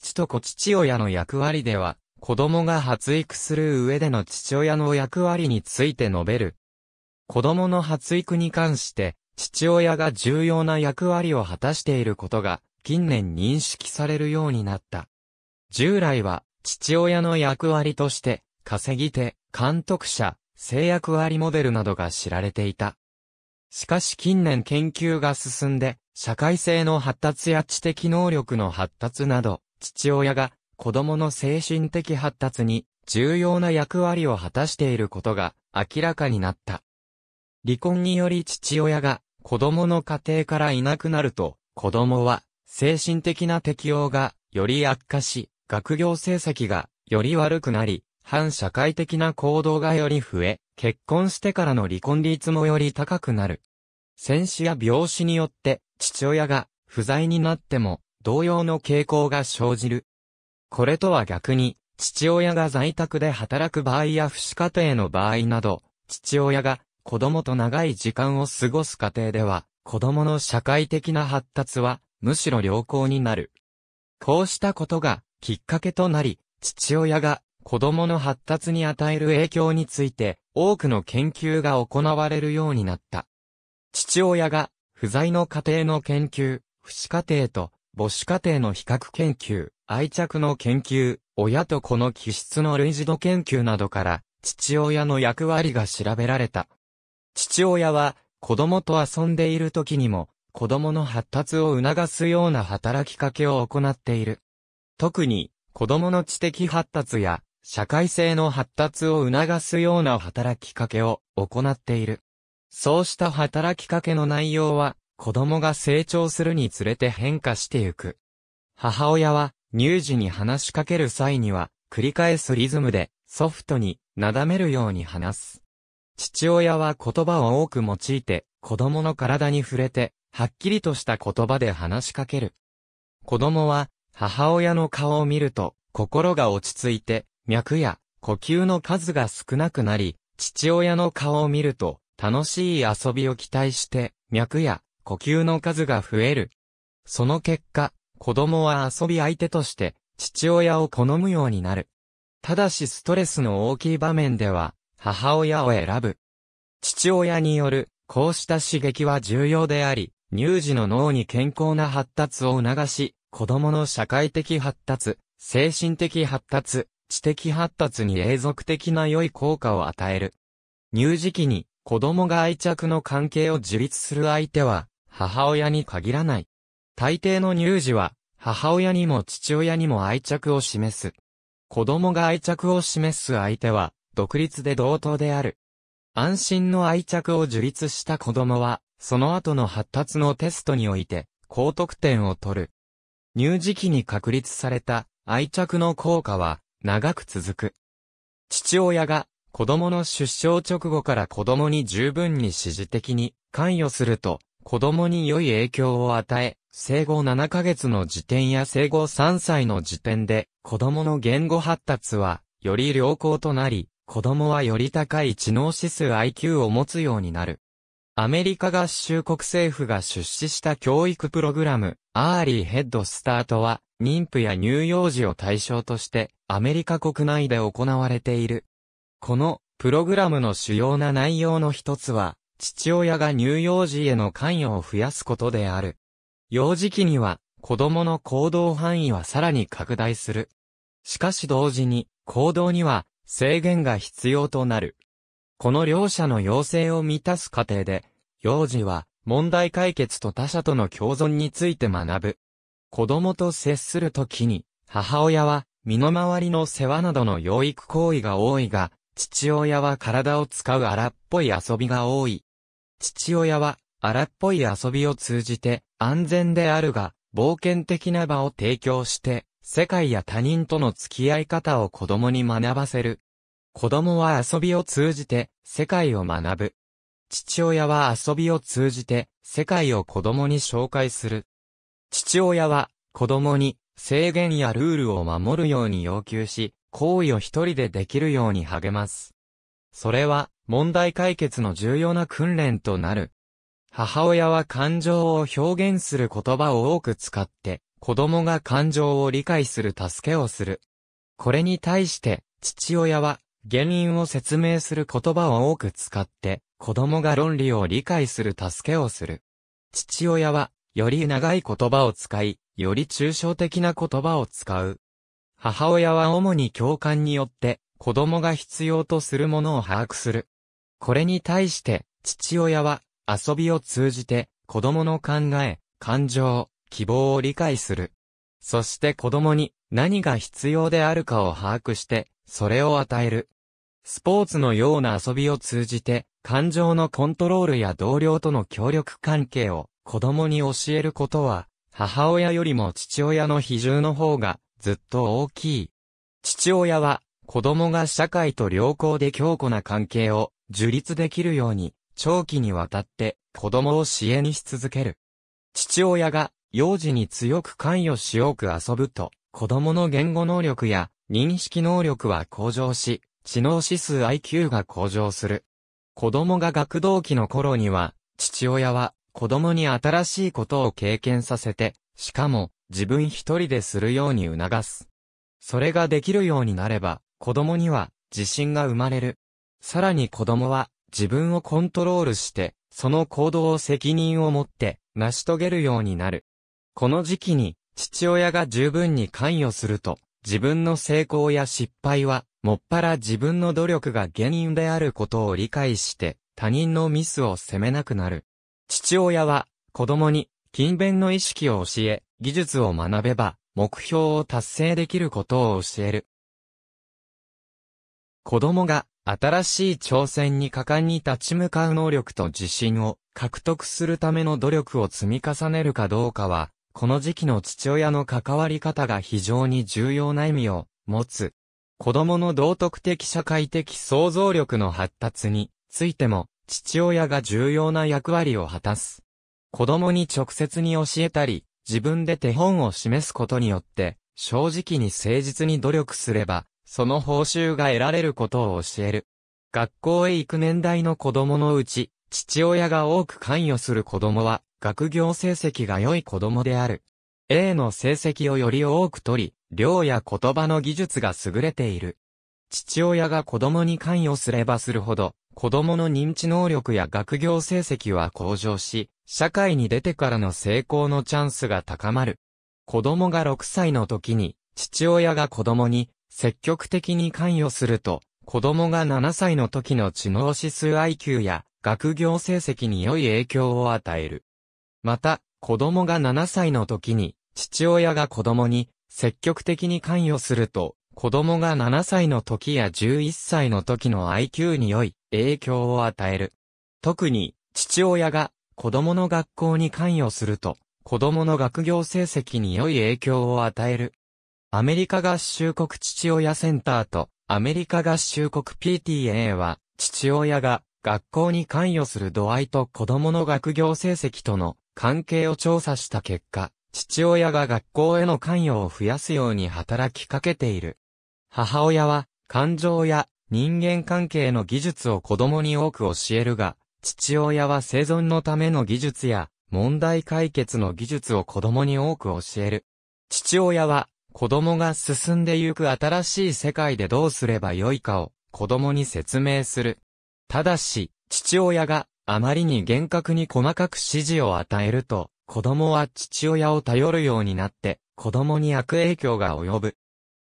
父と子父親の役割では、子供が発育する上での父親の役割について述べる。子供の発育に関して、父親が重要な役割を果たしていることが、近年認識されるようになった。従来は、父親の役割として、稼ぎ手、監督者、制約割モデルなどが知られていた。しかし近年研究が進んで、社会性の発達や知的能力の発達など、父親が子供の精神的発達に重要な役割を果たしていることが明らかになった。離婚により父親が子供の家庭からいなくなると、子供は精神的な適応がより悪化し、学業成績がより悪くなり、反社会的な行動がより増え、結婚してからの離婚率もより高くなる。戦死や病死によって父親が不在になっても同様の傾向が生じる。これとは逆に、父親が在宅で働く場合や不死家庭の場合など、父親が子供と長い時間を過ごす家庭では、子供の社会的な発達は、むしろ良好になる。こうしたことが、きっかけとなり、父親が子供の発達に与える影響について、多くの研究が行われるようになった。父親が、不在の家庭の研究、不死家庭と、母子家庭の比較研究、愛着の研究、親と子の気質の類似度研究などから、父親の役割が調べられた。父親は、子供と遊んでいる時にも、子供の発達を促すような働きかけを行っている。特に、子供の知的発達や、社会性の発達を促すような働きかけを行っている。そうした働きかけの内容は、子供が成長するにつれて変化してゆく。母親は、乳児に話しかける際には、繰り返すリズムで、ソフトに、なだめるように話す。父親は言葉を多く用いて、子供の体に触れて、はっきりとした言葉で話しかける。子供は、母親の顔を見ると、心が落ち着いて、脈や呼吸の数が少なくなり、父親の顔を見ると、楽しい遊びを期待して、脈や呼吸の数が増える。その結果、子供は遊び相手として、父親を好むようになる。ただしストレスの大きい場面では、母親を選ぶ。父親による、こうした刺激は重要であり、乳児の脳に健康な発達を促し、子供の社会的発達、精神的発達、知的発達に永続的な良い効果を与える。乳児期に、子供が愛着の関係を樹立する相手は、母親に限らない。大抵の乳児は、母親にも父親にも愛着を示す。子供が愛着を示す相手は、独立で同等である。安心の愛着を樹立した子供は、その後の発達のテストにおいて、高得点を取る。乳児期に確立された愛着の効果は、長く続く。父親が、子供の出生直後から子供に十分に指示的に関与すると、子供に良い影響を与え、生後7ヶ月の時点や生後3歳の時点で、子供の言語発達は、より良好となり、子供はより高い知能指数 IQ を持つようになる。アメリカ合衆国政府が出資した教育プログラム、アーリーヘッドスタートは、妊婦や乳幼児を対象として、アメリカ国内で行われている。この、プログラムの主要な内容の一つは、父親が乳幼児への関与を増やすことである。幼児期には、子供の行動範囲はさらに拡大する。しかし同時に、行動には制限が必要となる。この両者の要請を満たす過程で、幼児は問題解決と他者との共存について学ぶ。子供と接するときに、母親は身の回りの世話などの養育行為が多いが、父親は体を使う荒っぽい遊びが多い。父親は荒っぽい遊びを通じて安全であるが冒険的な場を提供して世界や他人との付き合い方を子供に学ばせる。子供は遊びを通じて世界を学ぶ。父親は遊びを通じて世界を子供に紹介する。父親は子供に制限やルールを守るように要求し、行為を一人でできるように励ます。それは問題解決の重要な訓練となる。母親は感情を表現する言葉を多く使って、子供が感情を理解する助けをする。これに対して、父親は原因を説明する言葉を多く使って、子供が論理を理解する助けをする。父親は、より長い言葉を使い、より抽象的な言葉を使う。母親は主に共感によって、子供が必要とするものを把握する。これに対して、父親は、遊びを通じて、子供の考え、感情、希望を理解する。そして子供に何が必要であるかを把握して、それを与える。スポーツのような遊びを通じて、感情のコントロールや同僚との協力関係を子供に教えることは、母親よりも父親の比重の方がずっと大きい。父親は子供が社会と良好で強固な関係を樹立できるように、長期にわたって子供を支援し続ける。父親が幼児に強く関与しよく遊ぶと、子供の言語能力や認識能力は向上し、知能指数 IQ が向上する。子供が学童期の頃には、父親は子供に新しいことを経験させて、しかも自分一人でするように促す。それができるようになれば、子供には自信が生まれる。さらに子供は自分をコントロールして、その行動を責任を持って成し遂げるようになる。この時期に父親が十分に関与すると、自分の成功や失敗は、もっぱら自分の努力が原因であることを理解して、他人のミスを責めなくなる。父親は、子供に、勤勉の意識を教え、技術を学べば、目標を達成できることを教える。子供が新しい挑戦に果敢に立ち向かう能力と自信を獲得するための努力を積み重ねるかどうかは、この時期の父親の関わり方が非常に重要な意味を持つ。子供の道徳的社会的想像力の発達についても、父親が重要な役割を果たす。子供に直接に教えたり、自分で手本を示すことによって、正直に誠実に努力すれば、その報酬が得られることを教える。学校へ行く年代の子供のうち、父親が多く関与する子供は、学業成績が良い子供である。A の成績をより多く取り、量や言葉の技術が優れている。父親が子供に関与すればするほど、子供の認知能力や学業成績は向上し、社会に出てからの成功のチャンスが高まる。子供が6歳の時に、父親が子供に、積極的に関与すると、子供が7歳の時の知能指数 IQ や学業成績に良い影響を与える。また、子供が7歳の時に、父親が子供に積極的に関与すると、子供が7歳の時や11歳の時の IQ に良い影響を与える。特に、父親が子供の学校に関与すると、子供の学業成績に良い影響を与える。アメリカ合衆国父親センターとアメリカ合衆国 PTA は、父親が学校に関与する度合いと子供の学業成績との関係を調査した結果、父親が学校への関与を増やすように働きかけている。母親は、感情や人間関係の技術を子供に多く教えるが、父親は生存のための技術や問題解決の技術を子供に多く教える。父親は子供が進んでゆく新しい世界でどうすればよいかを子供に説明する。ただし、父親があまりに厳格に細かく指示を与えると、子供は父親を頼るようになって、子供に悪影響が及ぶ。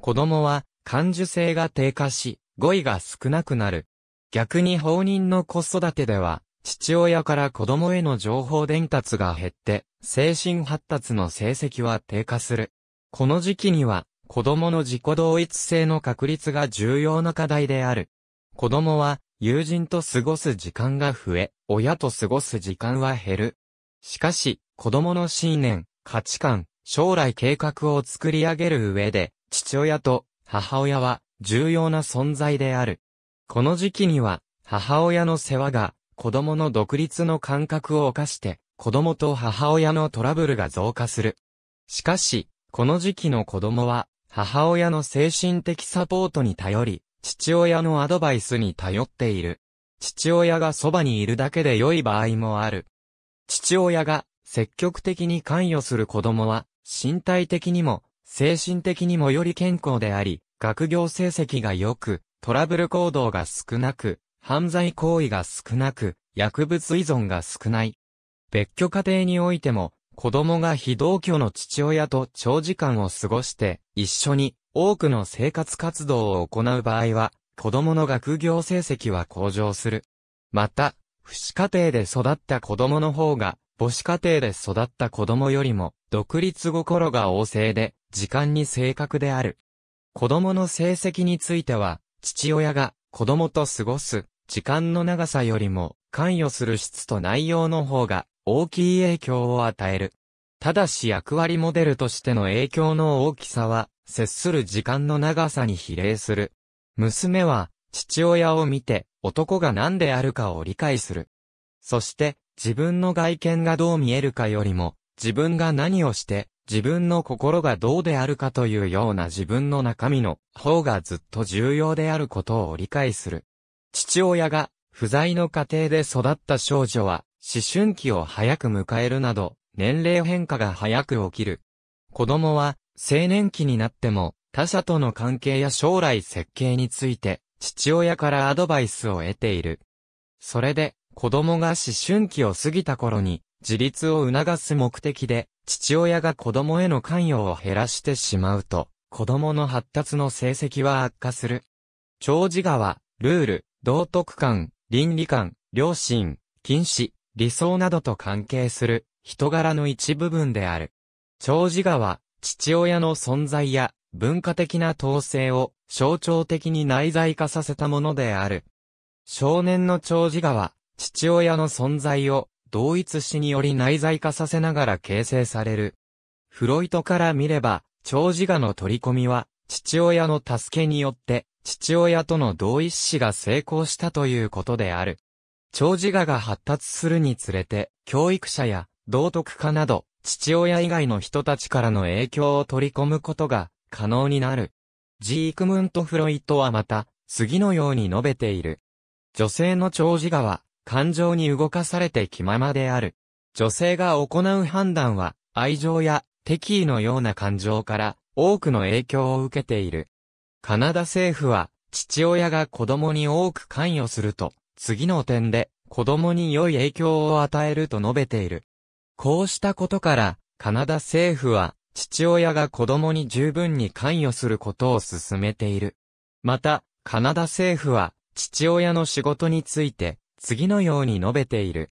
子供は感受性が低下し、語彙が少なくなる。逆に放任の子育てでは、父親から子供への情報伝達が減って、精神発達の成績は低下する。この時期には、子供の自己同一性の確立が重要な課題である。子供は、友人と過ごす時間が増え、親と過ごす時間は減る。しかし、子供の信念、価値観、将来計画を作り上げる上で、父親と母親は重要な存在である。この時期には、母親の世話が子供の独立の感覚を犯して、子供と母親のトラブルが増加する。しかし、この時期の子供は、母親の精神的サポートに頼り、父親のアドバイスに頼っている。父親がそばにいるだけで良い場合もある。父親が積極的に関与する子供は、身体的にも、精神的にもより健康であり、学業成績が良く、トラブル行動が少なく、犯罪行為が少なく、薬物依存が少ない。別居家庭においても、子供が非同居の父親と長時間を過ごして、一緒に多くの生活活動を行う場合は、子供の学業成績は向上する。また、不死家庭で育った子供の方が、母子家庭で育った子供よりも、独立心が旺盛で、時間に正確である。子供の成績については、父親が子供と過ごす時間の長さよりも関与する質と内容の方が大きい影響を与える。ただし役割モデルとしての影響の大きさは、接する時間の長さに比例する。娘は、父親を見て、男が何であるかを理解する。そして、自分の外見がどう見えるかよりも、自分が何をして、自分の心がどうであるかというような自分の中身の方がずっと重要であることを理解する。父親が不在の家庭で育った少女は思春期を早く迎えるなど、年齢変化が早く起きる。子供は、青年期になっても、他者との関係や将来設計について、父親からアドバイスを得ている。それで、子供が思春期を過ぎた頃に、自立を促す目的で、父親が子供への関与を減らしてしまうと、子供の発達の成績は悪化する。長寿川、ルール、道徳観、倫理観、良心、禁止、理想などと関係する人柄の一部分である。長寿画は、父親の存在や文化的な統制を象徴的に内在化させたものである。少年の長寿画は、父親の存在を同一死により内在化させながら形成される。フロイトから見れば、長寿画の取り込みは、父親の助けによって、父親との同一死が成功したということである。長寿画が発達するにつれて、教育者や道徳家など、父親以外の人たちからの影響を取り込むことが可能になる。ジークムント・フロイトはまた、次のように述べている。女性の長寿画は、感情に動かされて気ままである。女性が行う判断は、愛情や敵意のような感情から多くの影響を受けている。カナダ政府は、父親が子供に多く関与すると、次の点で、子供に良い影響を与えると述べている。こうしたことから、カナダ政府は、父親が子供に十分に関与することを進めている。また、カナダ政府は、父親の仕事について、次のように述べている。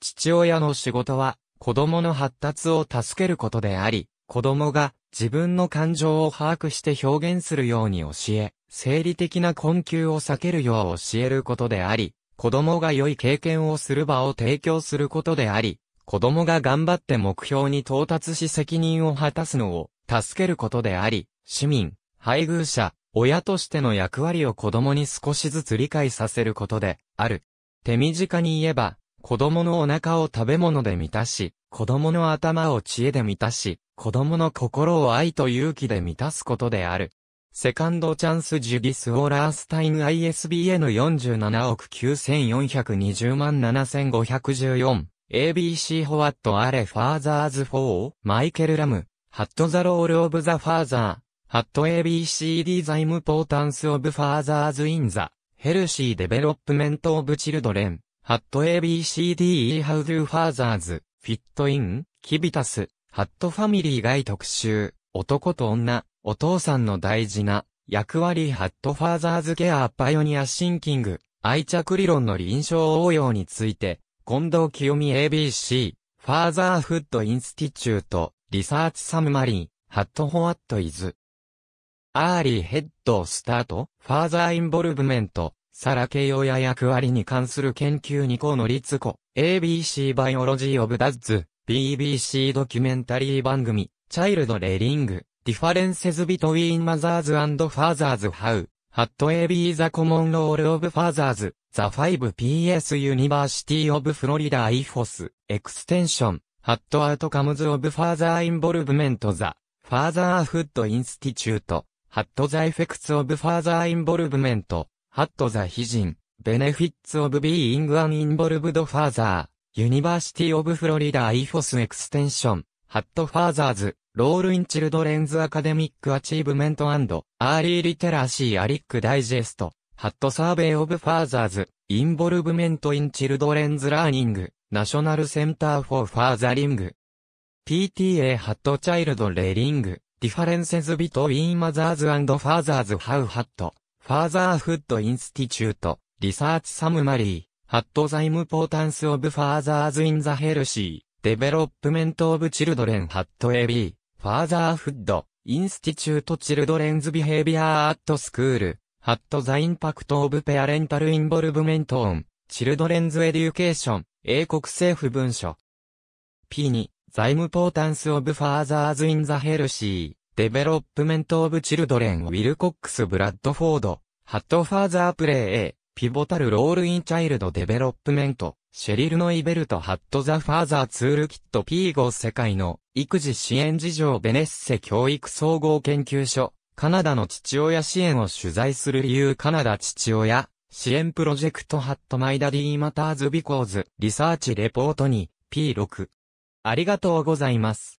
父親の仕事は、子供の発達を助けることであり、子供が自分の感情を把握して表現するように教え、生理的な困窮を避けるよう教えることであり、子供が良い経験をする場を提供することであり、子供が頑張って目標に到達し責任を果たすのを助けることであり、市民、配偶者、親としての役割を子供に少しずつ理解させることである。手短に言えば、子供のお腹を食べ物で満たし、子供の頭を知恵で満たし、子供の心を愛と勇気で満たすことである。セカンドチャンスジュギス・オーラースタイン ISBN 47億9420万7514 ABC ホワットアレファーザーズフォー、マイケル・ラムハットザロール・オブ・ザ・ファーザーハット ABCD ザイムポータンス・オブ・ファーザーズ・インザヘルシー・デベロップメント・オブ・チルドレンハット ABCDE ハウドゥ・ファーザーズフィット・インキビタスハットファミリー外特集男と女お父さんの大事な役割ハットファーザーズケアパイオニアシンキング愛着理論の臨床応用について、近藤清美 ABC、ファーザーフッドインスティチュート、リサーチサムマリー、ハットホワットイズ。アーリーヘッドスタート、ファーザーインボルブメント、サラケヨや役割に関する研究2項のツ子、ABC バイオロジーオブダッズ、BBC ドキュメンタリー番組、チャイルドレーリング、Differences between mothers and fathers how, had a be the common role of fathers, the 5PS University of Florida IFOS, extension, had outcomes of father involvement the, fatherhood institute, had the effects of father involvement, had the h y 非人、benefits of being an involved father, University of Florida IFOS extension, had fathers, ロールインチルドレンズアカデミックアチーブメントアーリーリテラシーアリックダイジェスト、ハットサーベイオブファーザーズ、インボルブメントインチルドレンズラーニング、ナショナルセンターフォーファーザリング。PTA ハットチャイルドレリング、ディファレンセズビトウィンマザーズファーザーズハウハット、ファーザーフッドインスティチュート、リサーチサムマリー。ハットザイムポータンスオブファーザーズインザヘルシー、デベロップメントオブチルドレンハットエビーファーザーフッド、インスティチュートチルドレンズビヘイビアーアットスクール、ハットザインパクトオブペアレンタルインボルブメントオン、チルドレンズエデュケーション、英国政府文書。P2、財務ポータンスオブファーザーズインザヘルシー、デベロップメントオブチルドレンウィルコックスブラッドフォード、ハットファーザープレイ A、ピボタルロールインチャイルドデベロップメント、シェリルノイベルトハットザファーザーツールキット P5 世界の育児支援事情ベネッセ教育総合研究所、カナダの父親支援を取材する理由カナダ父親、支援プロジェクトハットマイダディマターズビコーズリサーチレポートに P6。ありがとうございます。